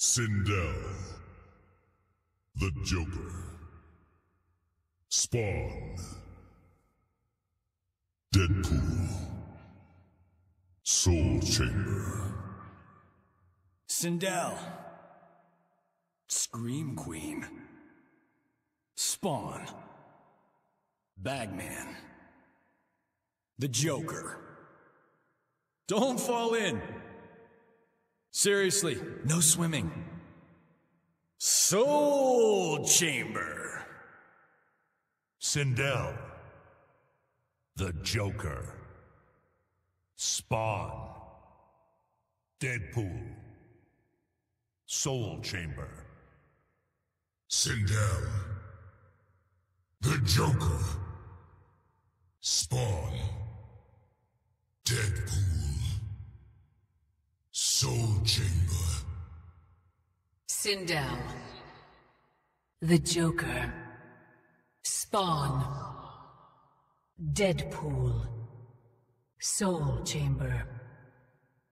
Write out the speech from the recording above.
Sindel. The Joker. Spawn. Deadpool. Soul Chamber. Sindel. Scream Queen. Spawn. Bagman. The Joker. Don't fall in! Seriously, no swimming. Soul Chamber. Sindel. The Joker. Spawn. Deadpool. Soul Chamber. Sindel. The Joker. Spawn. Deadpool chamber. Sindel. The Joker. Spawn. Deadpool. Soul Chamber.